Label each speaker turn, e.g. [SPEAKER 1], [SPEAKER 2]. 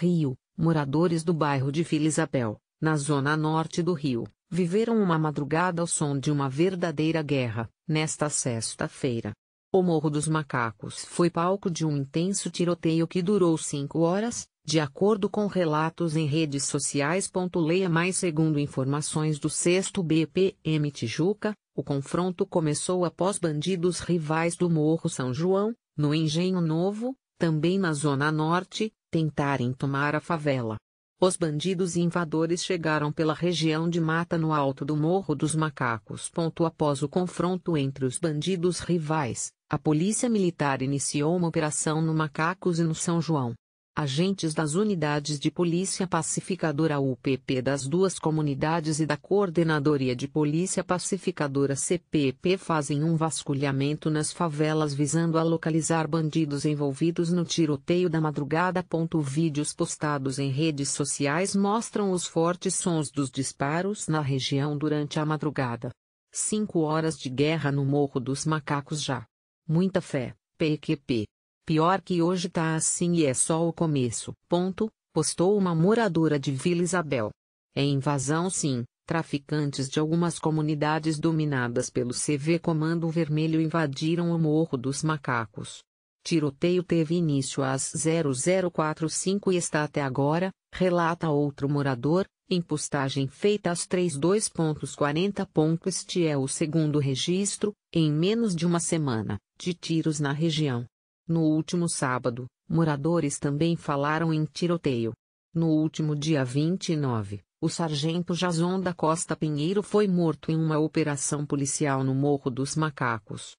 [SPEAKER 1] Rio, moradores do bairro de Filisabel, na zona norte do Rio, viveram uma madrugada ao som de uma verdadeira guerra, nesta sexta-feira. O Morro dos Macacos foi palco de um intenso tiroteio que durou cinco horas, de acordo com relatos em redes sociais. Leia mais segundo informações do 6 BPM Tijuca, o confronto começou após bandidos rivais do Morro São João, no Engenho Novo, também na Zona Norte, tentarem tomar a favela. Os bandidos invadores chegaram pela região de mata no alto do Morro dos Macacos. Após o confronto entre os bandidos rivais, a polícia militar iniciou uma operação no Macacos e no São João, agentes das unidades de polícia pacificadora UPP das duas comunidades e da Coordenadoria de Polícia Pacificadora CPP fazem um vasculhamento nas favelas visando a localizar bandidos envolvidos no tiroteio da madrugada. Vídeos postados em redes sociais mostram os fortes sons dos disparos na região durante a madrugada. Cinco horas de guerra no Morro dos Macacos já. Muita fé, PQP. Pior que hoje tá assim e é só o começo. Ponto, postou uma moradora de Vila Isabel. É invasão sim, traficantes de algumas comunidades dominadas pelo CV Comando Vermelho invadiram o Morro dos Macacos. Tiroteio teve início às 0045 e está até agora, relata outro morador, em postagem feita às 3.2.40. Este é o segundo registro, em menos de uma semana, de tiros na região. No último sábado, moradores também falaram em tiroteio. No último dia 29, o sargento Jason da Costa Pinheiro foi morto em uma operação policial no Morro dos Macacos,